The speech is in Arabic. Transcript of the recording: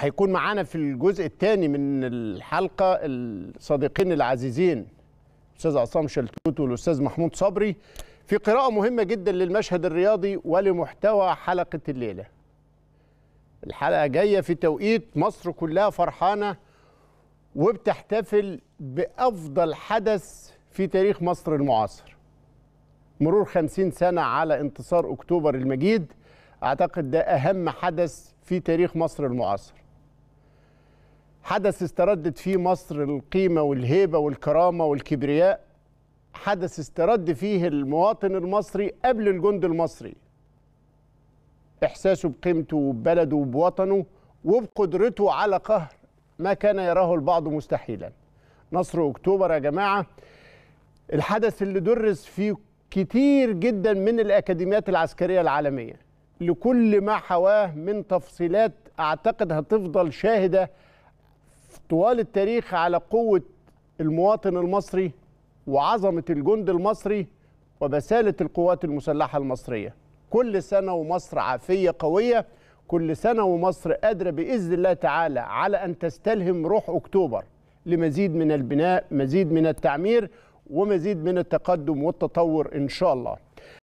هيكون معانا في الجزء الثاني من الحلقه الصديقين العزيزين الاستاذ عصام شلتوت والاستاذ محمود صبري في قراءه مهمه جدا للمشهد الرياضي ولمحتوى حلقه الليله الحلقه جايه في توقيت مصر كلها فرحانه وبتحتفل بافضل حدث في تاريخ مصر المعاصر مرور خمسين سنه على انتصار اكتوبر المجيد اعتقد ده اهم حدث في تاريخ مصر المعاصر حدث استردت فيه مصر القيمة والهيبة والكرامة والكبرياء حدث استرد فيه المواطن المصري قبل الجند المصري إحساسه بقيمته وببلده وبوطنه وبقدرته على قهر ما كان يراه البعض مستحيلا نصر أكتوبر يا جماعة الحدث اللي درس فيه كتير جدا من الأكاديميات العسكرية العالمية لكل ما حواه من تفصيلات أعتقد هتفضل شاهدة طوال التاريخ على قوة المواطن المصري وعظمة الجند المصري وبسالة القوات المسلحة المصرية كل سنة ومصر عافية قوية كل سنة ومصر قادرة بإذن الله تعالى على أن تستلهم روح أكتوبر لمزيد من البناء مزيد من التعمير ومزيد من التقدم والتطور إن شاء الله